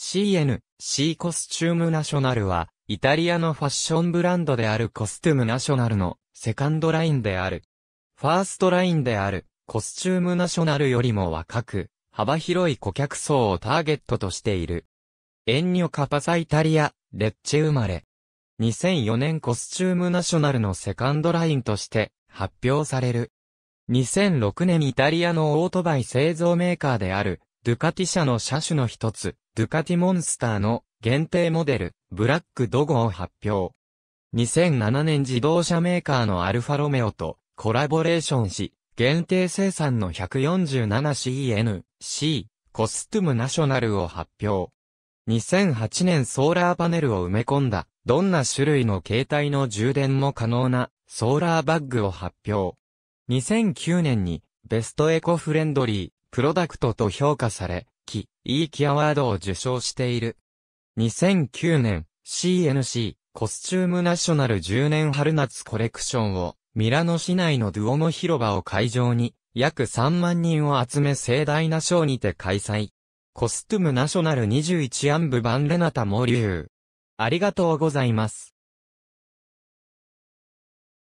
CNC コスチュームナショナルは、イタリアのファッションブランドであるコスチュームナショナルのセカンドラインである。ファーストラインであるコスチュームナショナルよりも若く、幅広い顧客層をターゲットとしている。エンニョ・カパサイタリア、レッチェ生まれ。2004年コスチュームナショナルのセカンドラインとして発表される。2006年イタリアのオートバイ製造メーカーである、ドゥカティ社の車種の一つ、ドゥカティモンスターの限定モデル、ブラックドゴを発表。2007年自動車メーカーのアルファロメオとコラボレーションし、限定生産の 147CNC コスチュームナショナルを発表。2008年ソーラーパネルを埋め込んだ、どんな種類の携帯の充電も可能なソーラーバッグを発表。2009年にベストエコフレンドリープロダクトと評価され、イーキアワードを受賞している。2009年、CNC、コスチュームナショナル10年春夏コレクションを、ミラノ市内のドゥオモ広場を会場に、約3万人を集め盛大なショーにて開催。コスチュームナショナル21アンブバンレナタモリュー。ありがとうございます。